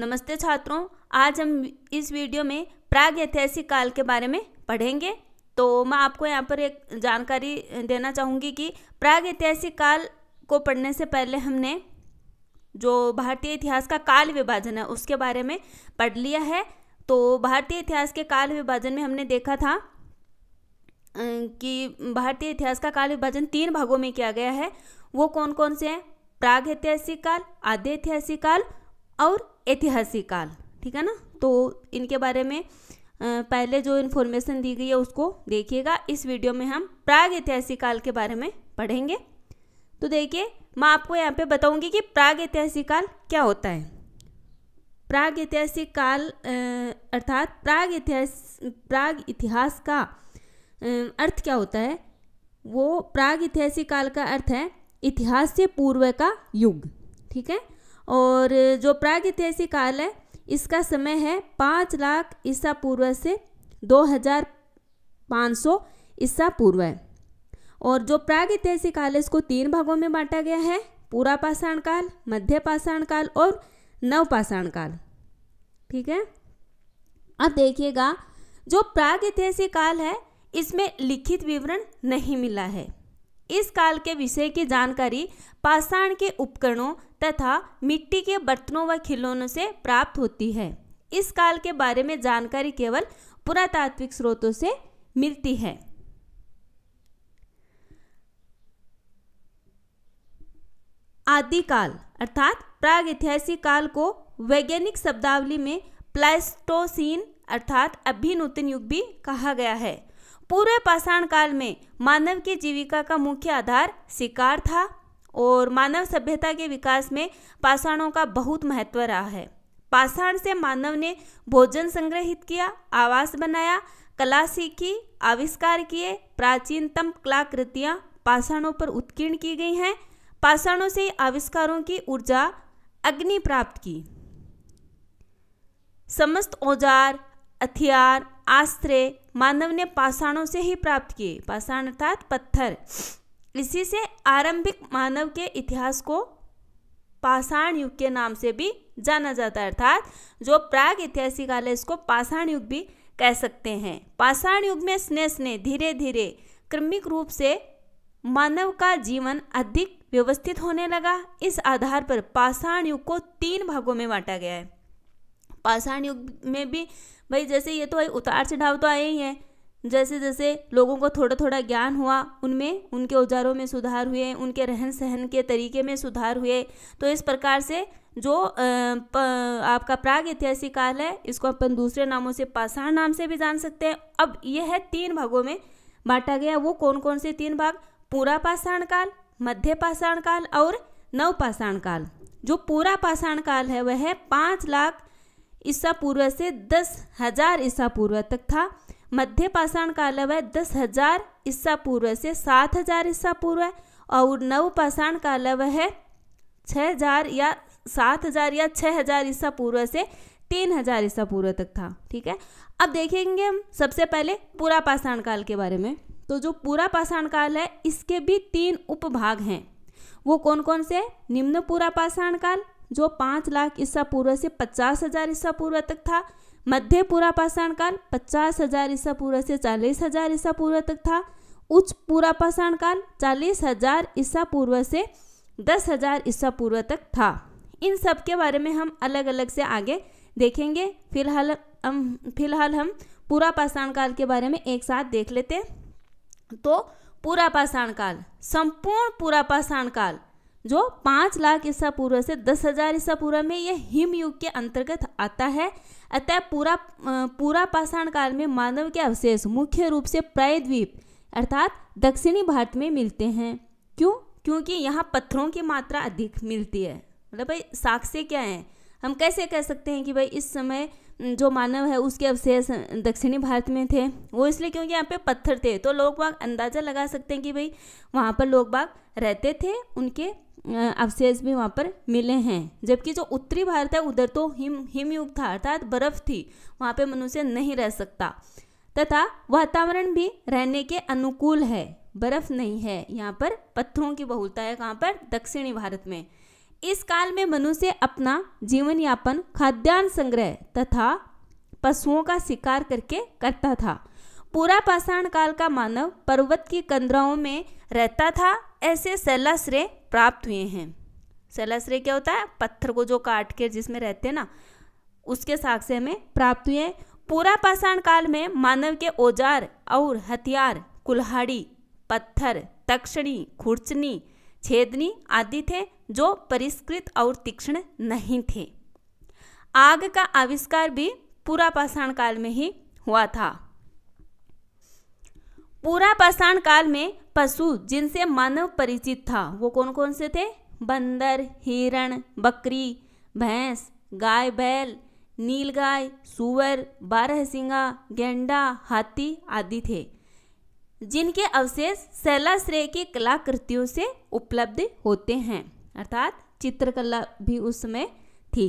नमस्ते छात्रों आज हम इस वीडियो में प्राग ऐतिहासिक काल के बारे में पढ़ेंगे तो मैं आपको यहाँ पर एक जानकारी देना चाहूँगी कि प्राग ऐतिहासिक काल को पढ़ने से पहले हमने जो भारतीय इतिहास का काल विभाजन है उसके बारे में पढ़ लिया है तो भारतीय इतिहास के काल विभाजन में हमने देखा था कि भारतीय इतिहास का काल विभाजन तीन भागों में किया गया है वो कौन कौन से हैं प्राग ऐतिहासिक काल आद्य ऐतिहासिक काल और ऐतिहासिक काल ठीक है ना तो इनके बारे में पहले जो इन्फॉर्मेशन दी गई है उसको देखिएगा इस वीडियो में हम प्राग ऐतिहासिक काल के बारे में पढ़ेंगे तो देखिए मैं आपको यहाँ पे बताऊंगी कि प्राग ऐतिहासिक काल क्या होता है प्राग ऐतिहासिक काल अर्थात प्राग इतिहास प्राग इतिहास का अर्थ क्या होता है वो प्राग ऐतिहासिक काल का अर्थ है इतिहास से पूर्व का युग ठीक है और जो प्राग ऐतिहासिक काल है इसका समय है पाँच लाख ईसा पूर्व से दो हज़ार पाँच सौ ईसा पूर्व है और जो प्राग ऐतिहासिक काल है इसको तीन भागों में बांटा गया है पूरा पाषाण काल मध्य पाषाण काल और नव पाषाण काल ठीक है अब देखिएगा जो प्राग ऐतिहासिक काल है इसमें लिखित विवरण नहीं मिला है इस काल के विषय की जानकारी पाषाण के उपकरणों तथा मिट्टी के बर्तनों व खिलौनों से प्राप्त होती है इस काल के बारे में जानकारी केवल पुरातात्विक स्रोतों से मिलती है आदिकाल अर्थात प्राग ऐतिहासिक काल को वैज्ञानिक शब्दावली में प्लाइस्टोसिन अर्थात अभिनूतन युग भी कहा गया है पूर्व पाषाण काल में मानव की जीविका का मुख्य आधार शिकार था और मानव सभ्यता के विकास में पाषाणों का बहुत महत्व रहा है पाषाण से मानव ने भोजन संग्रहित किया आवास बनाया कला सीखी आविष्कार किए प्राचीनतम कलाकृतियाँ पाषाणों पर उत्कीर्ण की गई हैं पाषाणों से आविष्कारों की ऊर्जा अग्नि प्राप्त की समस्त औजार हथियार आश्रय मानव ने पाषाणों से ही प्राप्त किए पाषाण अर्थात पत्थर इसी से आरंभिक मानव के इतिहास को पाषाण युग के नाम से भी जाना जाता है अर्थात जो प्राग ऐतिहासिक काल है इसको पाषाण युग भी कह सकते हैं पाषाण युग में स्नेस ने धीरे धीरे क्रमिक रूप से मानव का जीवन अधिक व्यवस्थित होने लगा इस आधार पर पाषाण युग को तीन भागों में बांटा गया है पाषाण युग में भी भाई जैसे ये तो भाई उतार चढ़ाव तो आए ही हैं जैसे जैसे लोगों को थोड़ा थोड़ा ज्ञान हुआ उनमें उनके औजारों में सुधार हुए उनके रहन सहन के तरीके में सुधार हुए तो इस प्रकार से जो आपका प्राग ऐतिहासिक काल है इसको अपन दूसरे नामों से पाषाण नाम से भी जान सकते हैं अब यह है तीन भागों में बांटा गया वो कौन कौन से तीन भाग पूरा पाषाण काल मध्य पाषाण काल और नव पाषाण काल जो पूरा पाषाण काल है वह पाँच लाख ईसा पूर्व से दस हजार ईसा पूर्व तक था मध्य पाषाण काल वह दस हजार ईसा पूर्व से सात हजार ईसा पूर्व और नव पाषाण काल वह है छः हजार या सात हजार या छः हजार ईसा पूर्व से तीन हजार ईसा पूर्व तक था ठीक है अब देखेंगे हम सबसे पहले पूरा पाषाण काल के बारे में तो जो पूरा पाषाण काल है इसके भी तीन उपभाग हैं वो कौन कौन से निम्न पूरा पाषाण काल जो पाँच लाख ईसा पूर्व से पचास हजार ईसा पूर्व तक था मध्य पूरा पाषाण काल पचास हजार ईसा पूर्व से चालीस हजार ईसा पूर्व तक था उच्च पूरा पाषाण काल चालीस हजार ईसा पूर्व से दस हजार ईसा पूर्व तक था इन सब के बारे में हम अलग अलग से आगे देखेंगे फिलहाल हम फिलहाल हम पूरा पाषाण काल के बारे में एक साथ देख लेते तो पूरा पाषाण काल संपूर्ण पूरा पाषाण काल जो पाँच लाख ईसा पूर्व से दस हजार ईसा पूर्व में यह हिम युग के अंतर्गत आता है अतः पूरा पूरा पाषाण काल में मानव के अवशेष मुख्य रूप से प्रायद्वीप अर्थात दक्षिणी भारत में मिलते हैं क्यों क्योंकि यहाँ पत्थरों की मात्रा अधिक मिलती है मतलब भाई साक्ष्य क्या है हम कैसे कह सकते हैं कि भाई इस समय जो मानव है उसके अवशेष दक्षिणी भारत में थे वो इसलिए क्योंकि यहाँ पे पत्थर थे तो लोग बाग अंदाज़ा लगा सकते हैं कि भाई वहाँ पर लोग बाग रहते थे उनके अवशेष भी वहाँ पर मिले हैं जबकि जो उत्तरी भारत है उधर तो हिम हिमयुग था अर्थात बर्फ थी वहाँ पे मनुष्य नहीं रह सकता तथा वातावरण भी रहने के अनुकूल है बर्फ नहीं है यहाँ पर पत्थरों की बहुलता है कहाँ पर दक्षिणी भारत में इस काल में मनुष्य अपना जीवन यापन खाद्यान्न संग्रह तथा पशुओं का शिकार करके करता था पूरा पाषाण काल का मानव पर्वत की कंदराओं में रहता था ऐसे शैलाश्रय प्राप्त हुए हैं शैलाश्रय क्या होता है पत्थर को जो काट के जिसमें रहते हैं ना उसके साग से हमें प्राप्त हुए हैं पूरा पाषाण काल में मानव के औजार और हथियार कुल्हाड़ी पत्थर तक्षणी खुर्चनी छेदनी आदि थे जो परिष्कृत और तीक्ष्ण नहीं थे आग का आविष्कार भी पूरा पाषाण काल में ही हुआ था पूरा पाषाण काल में पशु जिनसे मानव परिचित था वो कौन कौन से थे बंदर हिरण बकरी भैंस गाय बैल नील गाय सुअर सिंगा गेंडा हाथी आदि थे जिनके अवशेष शैलाश्रय की कलाकृतियों से उपलब्ध होते हैं अर्थात चित्रकला भी उस समय थी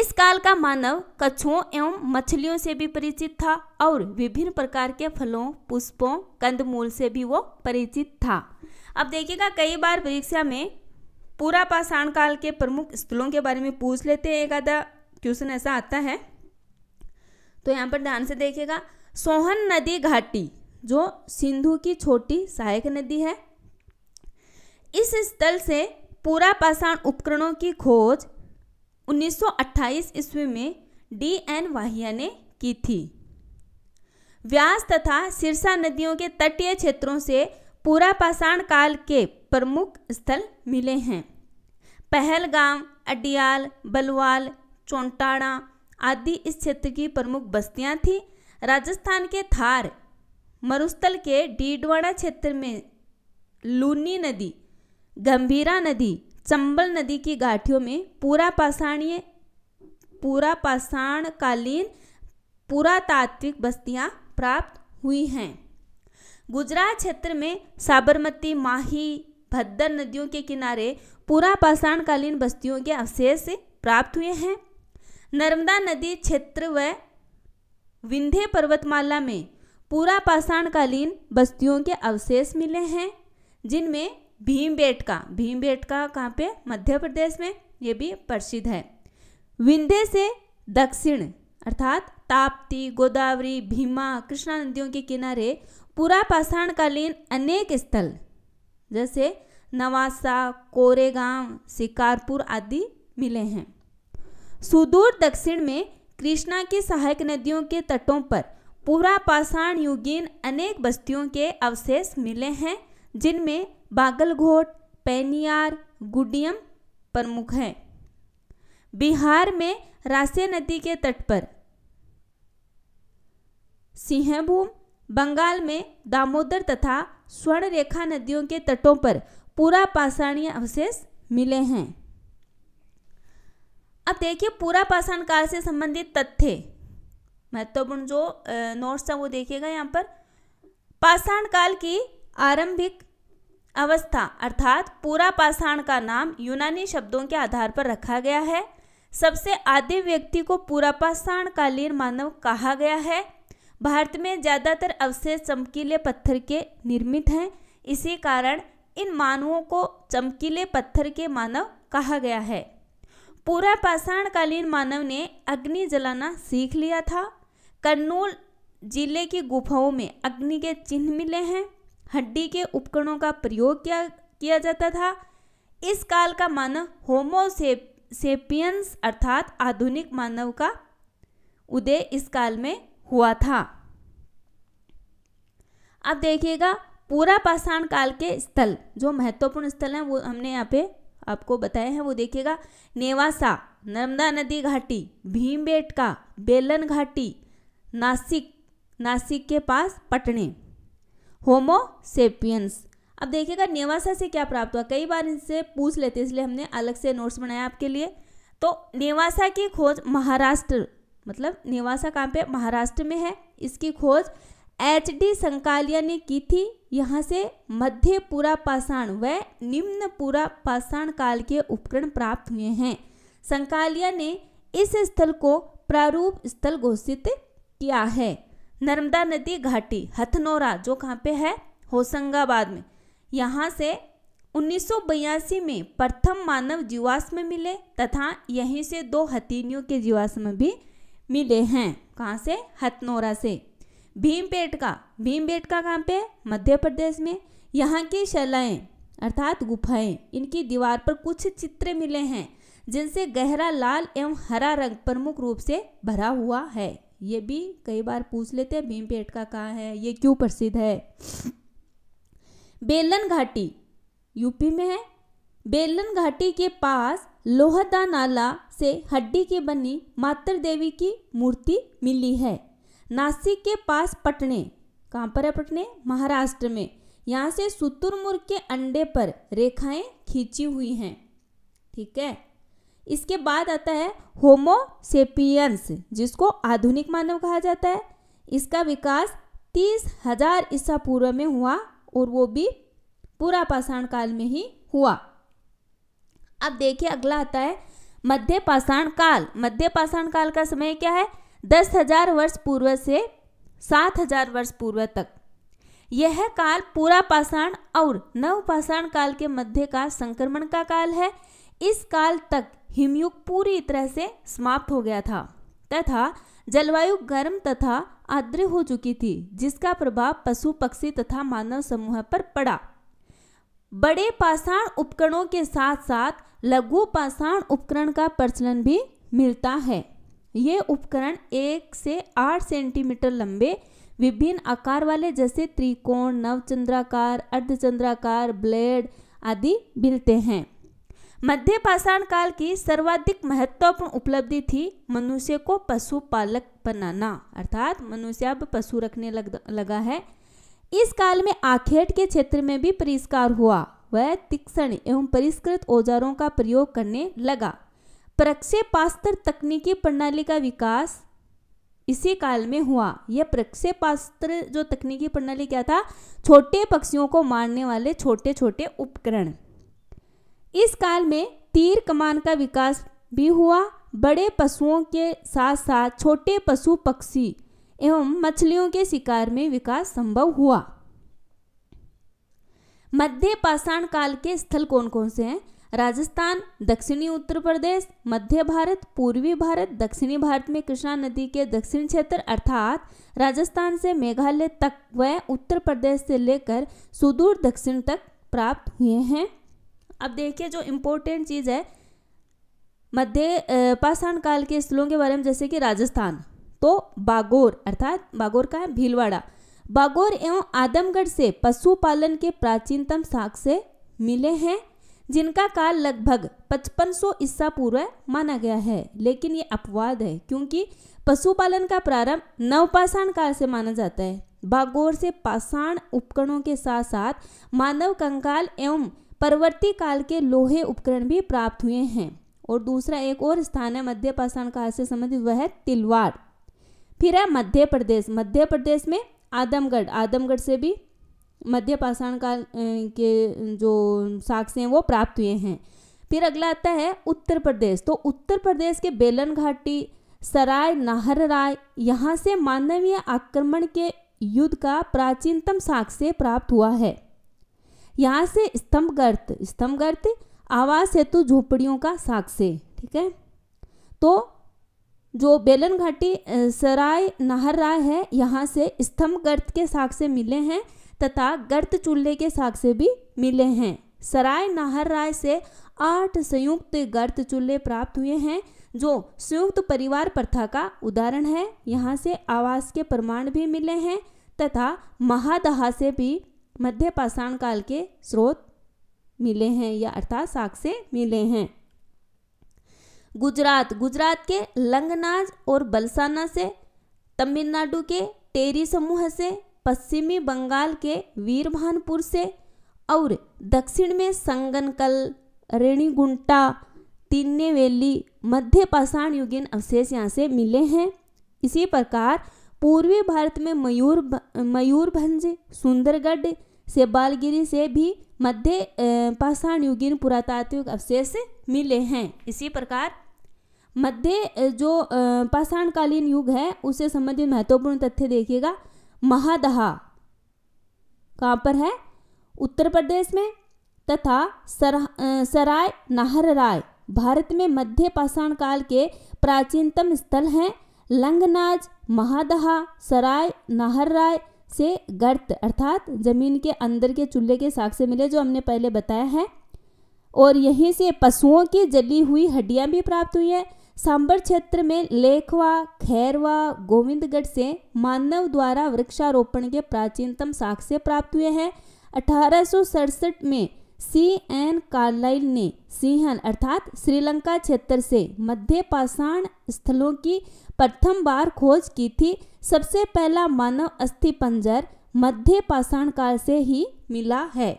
इस काल का मानव कछुओं एवं मछलियों से भी परिचित था और विभिन्न प्रकार के फलों पुष्पों कंदमूल से भी वो परिचित था अब देखिएगा कई बार परीक्षा में पूरा पाषाण काल के प्रमुख स्थलों के बारे में पूछ लेते हैं एक आधा क्वेश्चन ऐसा आता है तो यहाँ पर ध्यान से देखिएगा सोहन नदी घाटी जो सिंधु की छोटी सहायक नदी है इस स्थल से पूरा पाषाण उपकरणों की खोज 1928 ईस्वी में डी एन वाहिया ने की थी व्यास तथा सिरसा नदियों के तटीय क्षेत्रों से पूरा पाषाण काल के प्रमुख स्थल मिले हैं पहलगाम अडियाल बलवाल चौंटाड़ा आदि इस क्षेत्र की प्रमुख बस्तियां थीं राजस्थान के थार मरुस्थल के डीडवाड़ा क्षेत्र में लूनी नदी गंभीरा नदी चंबल नदी की घाटियों में पूरा पाषाणीय पूरा पाषाणकालीन पुरातात्विक बस्तियां प्राप्त हुई हैं गुजरात क्षेत्र में साबरमती माही भद्दर नदियों के किनारे पूरा पाषाणकालीन बस्तियों के अवशेष प्राप्त हुए हैं नर्मदा नदी क्षेत्र व विंध्य पर्वतमाला में पूरा पाषाणकालीन बस्तियों के अवशेष मिले हैं जिनमें भीमबेटका भीमबेटका कहाँ पे मध्य प्रदेश में ये भी प्रसिद्ध है विंध्य से दक्षिण अर्थात ताप्ती गोदावरी भीमा कृष्णा नदियों के किनारे पूरा पाषाणकालीन अनेक स्थल जैसे नवासा कोरेगांव शिकारपुर आदि मिले हैं सुदूर दक्षिण में कृष्णा की सहायक नदियों के तटों पर पूरा पाषाण युगीन अनेक बस्तियों के अवशेष मिले हैं जिनमें बागलघोट पैनियार गुडियम प्रमुख हैं बिहार में रासे नदी के तट पर सिंहभूम बंगाल में दामोदर तथा स्वर्ण रेखा नदियों के तटों पर पूरा पाषाणीय अवशेष मिले हैं अब देखिए पूरा पाषाण काल से संबंधित तथ्य महत्वपूर्ण जो नोट्स है वो देखिएगा यहाँ पर पाषाण काल की आरंभिक अवस्था अर्थात पूरा पाषाण का नाम यूनानी शब्दों के आधार पर रखा गया है सबसे आदि व्यक्ति को पूरा पाषाण कालीन मानव कहा गया है भारत में ज़्यादातर अवशेष चमकीले पत्थर के निर्मित हैं इसी कारण इन मानवों को चमकीले पत्थर के मानव कहा गया है पूरा पाषाणकालीन मानव ने अग्नि जलाना सीख लिया था कन्नूल जिले की गुफाओं में अग्नि के चिन्ह मिले हैं हड्डी के उपकरणों का प्रयोग किया किया जाता था इस काल का मानव होमोसेप सेपियंस अर्थात आधुनिक मानव का उदय इस काल में हुआ था अब देखिएगा पूरा पाषाण काल के स्थल जो महत्वपूर्ण स्थल हैं वो हमने यहाँ पे आपको बताए हैं वो देखिएगा नेवासा नर्मदा नदी घाटी भीमबेटका बेलन घाटी नासिक नासिक के पास पटने होमो सेपियंस अब देखिएगा नेवासा से क्या प्राप्त हुआ कई बार इनसे पूछ लेते इसलिए हमने अलग से नोट्स बनाया आपके लिए तो नेवासा की खोज महाराष्ट्र मतलब नेवासा कहाँ पे महाराष्ट्र में है इसकी खोज एच डी संकालिया ने की थी यहाँ से पूरा पाषाण व पूरा पाषाण काल के उपकरण प्राप्त हुए हैं संकालिया ने इस स्थल को प्रारूप स्थल घोषित किया है नर्मदा नदी घाटी हथनोरा जो कहाँ पे है होशंगाबाद में यहाँ से उन्नीस में प्रथम मानव जीवाश्म मिले तथा यहीं से दो हथीनियों के जीवाश्म भी मिले हैं कहाँ से हथनोरा से पेट का भीमबेट का कहाँ पे मध्य प्रदेश में यहाँ की शैलाएँ अर्थात गुफाएं इनकी दीवार पर कुछ चित्र मिले हैं जिनसे गहरा लाल एवं हरा रंग प्रमुख रूप से भरा हुआ है ये भी कई बार पूछ लेते हैं भीम का कहाँ है ये क्यों प्रसिद्ध है बेलन घाटी यूपी में है बेलन घाटी के पास लोहदा नाला से हड्डी की बनी मातृ देवी की मूर्ति मिली है नासिक के पास पटने कहाँ पर है पटने महाराष्ट्र में यहाँ से सुतुरमुर्ग के अंडे पर रेखाएं खींची हुई हैं ठीक है इसके बाद आता है होमोसेपियंस जिसको आधुनिक मानव कहा जाता है इसका विकास तीस हजार ईसा पूर्व में हुआ और वो भी पूरा पाषाण काल में ही हुआ अब देखिए अगला आता है मध्य पाषाण काल मध्य पाषाण काल का समय क्या है दस हजार वर्ष पूर्व से सात हजार वर्ष पूर्व तक यह काल पूरा पाषाण और नव पाषाण काल के मध्य का संक्रमण का काल है इस काल तक हिमयुग पूरी तरह से समाप्त हो गया था तथा जलवायु गर्म तथा आद्र हो चुकी थी जिसका प्रभाव पशु पक्षी तथा मानव समूह पर पड़ा बड़े पाषाण उपकरणों के साथ साथ लघु पाषाण उपकरण का प्रचलन भी मिलता है ये उपकरण एक से आठ सेंटीमीटर लंबे विभिन्न आकार वाले जैसे त्रिकोण नवचंद्राकार अर्धचंद्राकार ब्लेड आदि मिलते हैं मध्य पाषाण काल की सर्वाधिक महत्वपूर्ण उपलब्धि थी मनुष्य को पशुपालक बनाना अर्थात मनुष्य अब पशु रखने लग, लगा है इस काल में आखेट के क्षेत्र में भी परिष्कार हुआ वह तीक्षण एवं परिष्कृत औजारों का प्रयोग करने लगा प्रक्षेपास्त्र तकनीकी प्रणाली का विकास इसी काल में हुआ यह प्रक्षेपास्त्र जो तकनीकी प्रणाली क्या था छोटे पक्षियों को मारने वाले छोटे छोटे उपकरण इस काल में तीर कमान का विकास भी हुआ बड़े पशुओं के साथ साथ छोटे पशु पक्षी एवं मछलियों के शिकार में विकास संभव हुआ मध्य पाषाण काल के स्थल कौन कौन से हैं राजस्थान दक्षिणी उत्तर प्रदेश मध्य भारत पूर्वी भारत दक्षिणी भारत में कृष्णा नदी के दक्षिण क्षेत्र अर्थात राजस्थान से मेघालय तक व उत्तर प्रदेश से लेकर सुदूर दक्षिण तक प्राप्त हुए हैं अब देखिए जो इम्पोर्टेंट चीज़ है मध्य पाषाण काल के स्थलों के बारे में जैसे कि राजस्थान तो बागोर अर्थात बागोर का है भीलवाड़ा बागोर एवं आदमगढ़ से पशुपालन के प्राचीनतम साक्ष्य मिले हैं जिनका काल लगभग 5500 ईसा पूर्व माना गया है लेकिन ये अपवाद है क्योंकि पशुपालन का प्रारंभ नवपाषाण काल से माना जाता है बागोर से पाषाण उपकरणों के साथ साथ मानव कंकाल एवं परवर्ती काल के लोहे उपकरण भी प्राप्त हुए हैं और दूसरा एक और स्थान है मध्य पाषाण काल से संबंधित वह है तिलवाड़ फिर है मध्य प्रदेश मध्य प्रदेश में आदमगढ़ आदमगढ़ से भी मध्य पाषाण काल के जो साक्ष्य हैं वो प्राप्त हुए हैं फिर अगला आता है उत्तर प्रदेश तो उत्तर प्रदेश के बेलन घाटी सराय नाहर राय यहाँ से मानवीय आक्रमण के युद्ध का प्राचीनतम साक्ष्य प्राप्त हुआ है यहाँ से स्तंभ गर्त स्तंभ गर्त आवास हेतु झोपड़ियों का साक्ष्य ठीक है तो जो बेलन घाटी सराय राय है यहाँ से स्तंभ गर्त के साक्ष्य मिले हैं तथा गर्त चूल्हे के साक्ष्य भी मिले हैं सराय राय से आठ संयुक्त गर्त चूल्हे प्राप्त हुए हैं जो संयुक्त परिवार प्रथा का उदाहरण है यहाँ से आवास के प्रमाण भी मिले हैं तथा महादहा से भी मध्य पाषाण काल के स्रोत मिले हैं या अर्थात साक्ष्य मिले हैं गुजरात गुजरात के लंगनाज और बलसाना से तमिलनाडु के टेरी समूह से पश्चिमी बंगाल के वीरभानपुर से और दक्षिण में संगनकल रेणीगुंटा तिन्नेवेली मध्य पाषाण युगीन अवशेष यहाँ से मिले हैं इसी प्रकार पूर्वी भारत में मयूर मयूरभंज सुंदरगढ़ से बालगिरी से भी मध्य पाषाण युगीन पुरातात्विक अवशेष मिले हैं इसी प्रकार मध्य जो पाषाणकालीन युग है उससे संबंधित महत्वपूर्ण तथ्य देखिएगा महादहा कहाँ पर है उत्तर प्रदेश में तथा सर, सराय राय भारत में मध्य पाषाण काल के प्राचीनतम स्थल हैं लंगनाज महादहा सराय राय से गर्त अर्थात जमीन के अंदर के चूल्हे के साग से मिले जो हमने पहले बताया है और यहीं से पशुओं की जली हुई हड्डियां भी प्राप्त हुई हैं सांबर क्षेत्र में लेखवा खैरवा गोविंदगढ़ से मानव द्वारा वृक्षारोपण के प्राचीनतम साक्ष्य प्राप्त हुए हैं अठारह में सी एन कार्लाइल ने सिंहन अर्थात श्रीलंका क्षेत्र से मध्य पाषाण स्थलों की प्रथम बार खोज की थी सबसे पहला मानव अस्थि पंजर मध्य पाषाण काल से ही मिला है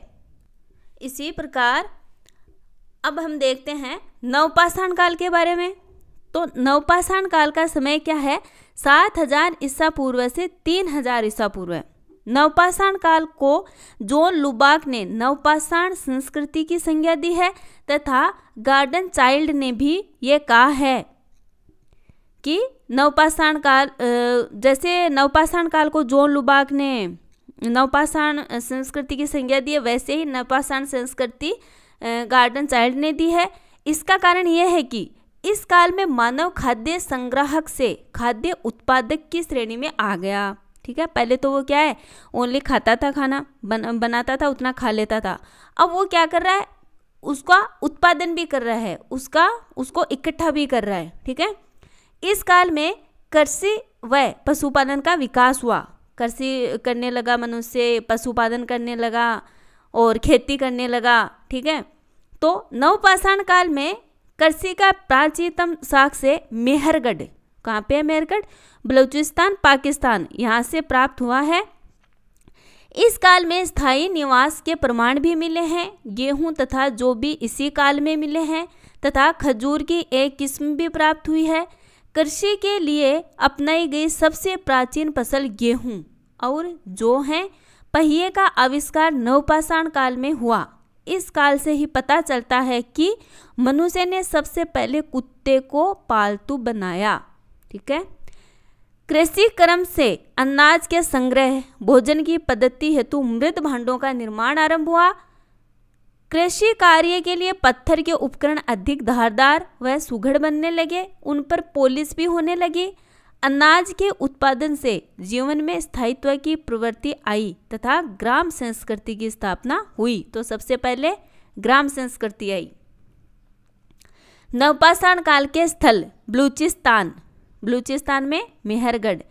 इसी प्रकार अब हम देखते हैं नवपाषाण काल के बारे में तो नवपाषाण काल का समय क्या है सात हजार ईसा पूर्व से तीन हजार ईसा पूर्व नवपाषाण काल को जोन लुबाक ने नवपाषाण संस्कृति की संज्ञा दी है तथा गार्डन चाइल्ड ने भी ये कहा है कि नवपाषाण काल जैसे नवपाषाण काल को जोन लुबाक ने नवपाषाण संस्कृति की संज्ञा दी है वैसे ही नवपाषाण संस्कृति गार्डन चाइल्ड ने दी है इसका कारण यह है कि इस काल में मानव खाद्य संग्राहक से खाद्य उत्पादक की श्रेणी में आ गया ठीक है पहले तो वो क्या है ओनली खाता था खाना बन, बनाता था उतना खा लेता था अब वो क्या कर रहा है उसका उत्पादन भी कर रहा है उसका उसको इकट्ठा भी कर रहा है ठीक है इस काल में कृषि व पशुपालन का विकास हुआ कृषि करने लगा मनुष्य पशुपालन करने लगा और खेती करने लगा ठीक है तो नवपाषाण काल में कृषि का प्राचीनतम साक्ष्य मेहरगढ़ कहाँ पे है मेहरगढ़ बलूचिस्तान पाकिस्तान यहाँ से प्राप्त हुआ है इस काल में स्थायी निवास के प्रमाण भी मिले हैं गेहूं तथा जो भी इसी काल में मिले हैं तथा खजूर की एक किस्म भी प्राप्त हुई है कृषि के लिए अपनाई गई सबसे प्राचीन फसल गेहूं और जो है पहिए का आविष्कार नवपाषाण काल में हुआ इस काल से ही पता चलता है कि मनुष्य ने सबसे पहले कुत्ते को पालतू बनाया ठीक है कृषि क्रम से अनाज के संग्रह भोजन की पद्धति हेतु मृत भांडों का निर्माण आरंभ हुआ कृषि कार्य के लिए पत्थर के उपकरण अधिक धारदार व सुघड़ बनने लगे उन पर पोलिस भी होने लगी अनाज के उत्पादन से जीवन में स्थायित्व की प्रवृत्ति आई तथा ग्राम संस्कृति की स्थापना हुई तो सबसे पहले ग्राम संस्कृति आई नवपाषाण काल के स्थल बलूचिस्तान बलूचिस्तान में मेहरगढ़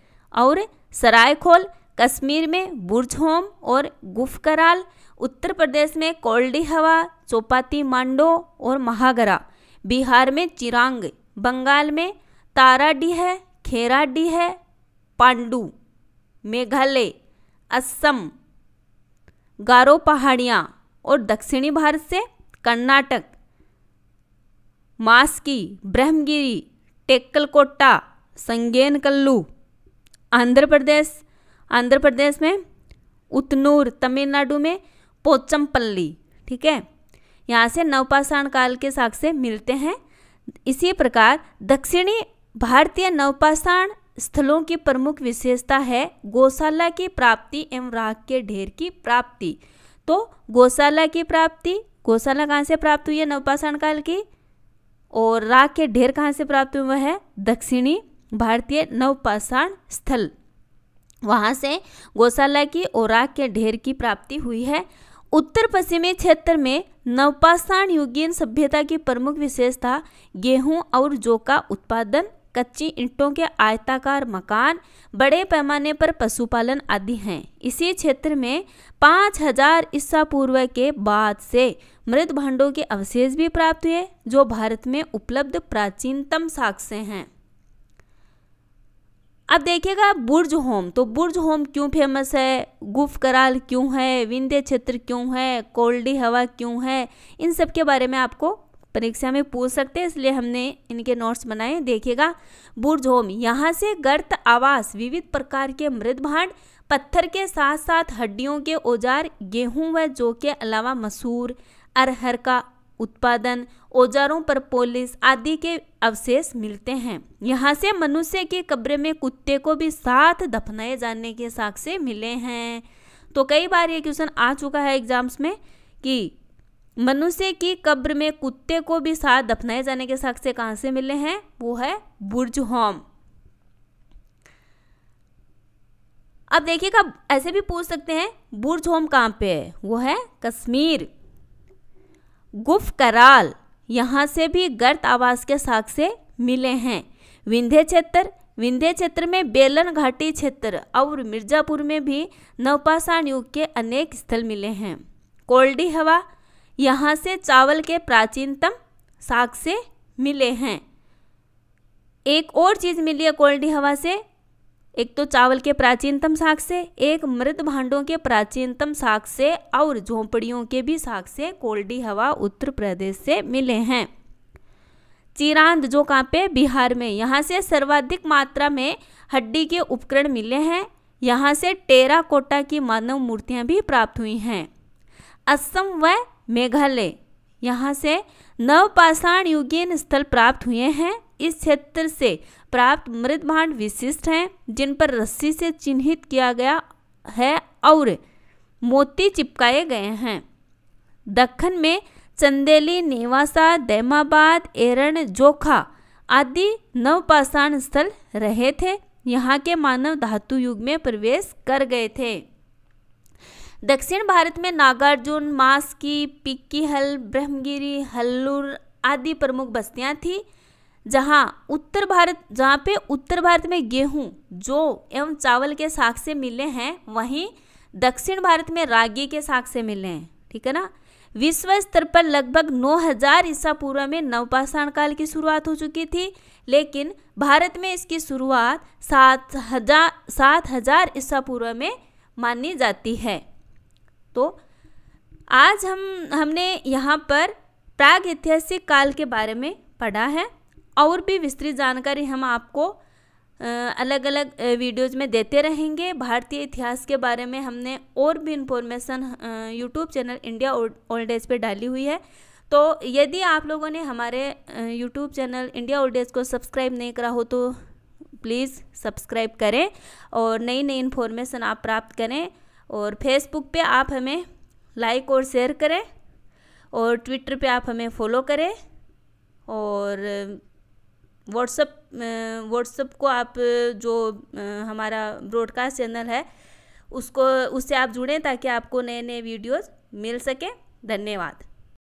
और सरायखोल कश्मीर में बुरझोम और गुफकराल उत्तर प्रदेश में कोल्डी हवा चौपाती मांडो और महागरा बिहार में चिरांग बंगाल में ताराडीह है पांडू मेघालय असम गारो पहाड़ियाँ और दक्षिणी भारत से कर्नाटक मास्की ब्रह्मगिरी टेक्कलकोटा संगेन कल्लू आंध्र प्रदेश आंध्र प्रदेश में उतनूर तमिलनाडु में पोचमपल्ली ठीक है यहाँ से नवपाषाण काल के साक्ष्य मिलते हैं इसी प्रकार दक्षिणी भारतीय नवपाषाण स्थलों की प्रमुख विशेषता है गौशाला की प्राप्ति एवं राख के ढेर की प्राप्ति तो गौशाला की प्राप्ति गौशाला कहाँ से प्राप्त हुई है नवपाषाण काल की और राख के ढेर कहाँ से प्राप्त हुए है दक्षिणी भारतीय नवपाषाण स्थल वहाँ से गौशाला की और राख के ढेर की प्राप्ति हुई है उत्तर पश्चिमी क्षेत्र में नवपाषाण युगीन सभ्यता की प्रमुख विशेषता गेहूं और जौ का उत्पादन कच्ची ईंटों के आयताकार मकान बड़े पैमाने पर पशुपालन आदि हैं इसी क्षेत्र में 5000 ईस्सा पूर्व के बाद से मृत भांडों के अवशेष भी प्राप्त हुए जो भारत में उपलब्ध प्राचीनतम साक्ष्य हैं अब देखिएगा बुर्ज होम तो बुर्ज होम क्यों फेमस है गुफ कराल क्यों है विंध्य क्षेत्र क्यों है कोल्डी हवा क्यों है इन सब के बारे में आपको परीक्षा में पूछ सकते हैं इसलिए हमने इनके नोट्स बनाए देखिएगा बुर्ज होम यहाँ से गर्त आवास विविध प्रकार के मृद भांड पत्थर के साथ साथ हड्डियों के औजार गेहूं व जौ के अलावा मसूर अरहर का उत्पादन औजारों पर पोलिस आदि के अवशेष मिलते हैं यहाँ से मनुष्य के कब्र में कुत्ते को भी साथ दफनाए जाने के साक्ष्य मिले हैं तो कई बार ये क्वेश्चन आ चुका है एग्जाम्स में कि मनुष्य की कब्र में कुत्ते को भी साथ दफनाए जाने के साक्ष्य कहाँ से मिले हैं वो है बुर्ज होम अब देखिएगा ऐसे भी पूछ सकते हैं बुर्ज होम कहाँ पे है वो है कश्मीर गुफ कराल यहाँ से भी गर्त आवास के साक्ष्य मिले हैं विंध्य क्षेत्र विंध्य क्षेत्र में बेलन घाटी क्षेत्र और मिर्जापुर में भी नवपाषाण युग के अनेक स्थल मिले हैं कोल्डी हवा यहाँ से चावल के प्राचीनतम साक्ष्य मिले हैं एक और चीज़ मिली है कोल्डी हवा से एक तो चावल के प्राचीनतम साग से एक मृत भांडों के प्राचीनतम साग से और झोंपड़ियों के भी साग से कोल्डी हवा उत्तर प्रदेश से मिले हैं चिरांद जो कहाँ पे बिहार में यहाँ से सर्वाधिक मात्रा में हड्डी के उपकरण मिले हैं यहाँ से टेरा कोटा की मानव मूर्तियाँ भी प्राप्त हुई हैं असम व मेघालय यहाँ से नवपाषाण युगीन स्थल प्राप्त हुए हैं इस क्षेत्र से प्राप्त मृत भांड विशिष्ट हैं जिन पर रस्सी से चिन्हित किया गया है और मोती चिपकाए गए हैं दक्षिण में चंदेली नेवासा दैमाबाद एरन जोखा आदि नवपाषाण स्थल रहे थे यहाँ के मानव धातु युग में प्रवेश कर गए थे दक्षिण भारत में नागार्जुन मास्की पिक्की हल ब्रह्मगिरी हल्लूर आदि प्रमुख बस्तियां थीं जहाँ उत्तर भारत जहाँ पे उत्तर भारत में गेहूँ जौ एवं चावल के साग से मिले हैं वहीं दक्षिण भारत में रागी के साग से मिले हैं ठीक है ना विश्व स्तर पर लगभग 9000 ईसा पूर्व में नवपाषाण काल की शुरुआत हो चुकी थी लेकिन भारत में इसकी शुरुआत सात हजार सात हजार ईसा पूर्व में मानी जाती है तो आज हम हमने यहाँ पर प्राग ऐतिहासिक काल के बारे में पढ़ा है और भी विस्तृत जानकारी हम आपको अलग अलग वीडियोज़ में देते रहेंगे भारतीय इतिहास के बारे में हमने और भी information YouTube channel India old age पर डाली हुई है तो यदि आप लोगों ने हमारे YouTube channel India old age को सब्सक्राइब नहीं करा हो तो प्लीज़ सब्सक्राइब करें और नई नई इन्फॉर्मेशन आप प्राप्त करें और फेसबुक पे आप हमें लाइक और शेयर करें और ट्विटर पे आप हमें फॉलो करें और व्हाट्सअप व्हाट्सअप को आप जो हमारा ब्रॉडकास्ट चैनल है उसको उससे आप जुड़ें ताकि आपको नए नए वीडियोस मिल सकें धन्यवाद